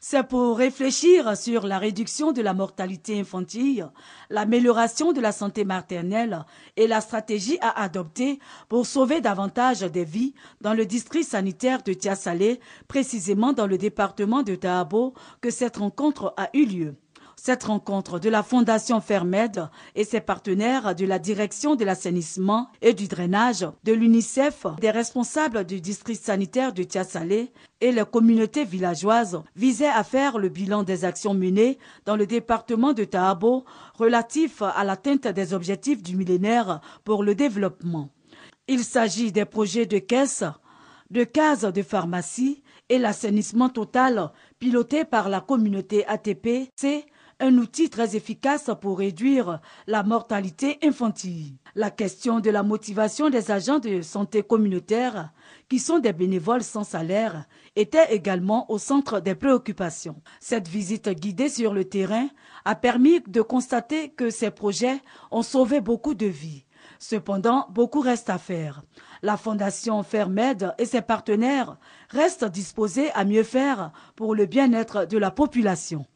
C'est pour réfléchir sur la réduction de la mortalité infantile, l'amélioration de la santé maternelle et la stratégie à adopter pour sauver davantage des vies dans le district sanitaire de Tiasalé, précisément dans le département de Tahabo, que cette rencontre a eu lieu. Cette rencontre de la Fondation Fermed et ses partenaires de la Direction de l'assainissement et du drainage, de l'UNICEF, des responsables du district sanitaire de Tiasalé et les communautés villageoises visait à faire le bilan des actions menées dans le département de Taabo relatif à l'atteinte des objectifs du millénaire pour le développement. Il s'agit des projets de caisse, de cases de pharmacie et l'assainissement total piloté par la communauté ATP, C un outil très efficace pour réduire la mortalité infantile. La question de la motivation des agents de santé communautaire, qui sont des bénévoles sans salaire, était également au centre des préoccupations. Cette visite guidée sur le terrain a permis de constater que ces projets ont sauvé beaucoup de vies. Cependant, beaucoup reste à faire. La Fondation Fermed et ses partenaires restent disposés à mieux faire pour le bien-être de la population.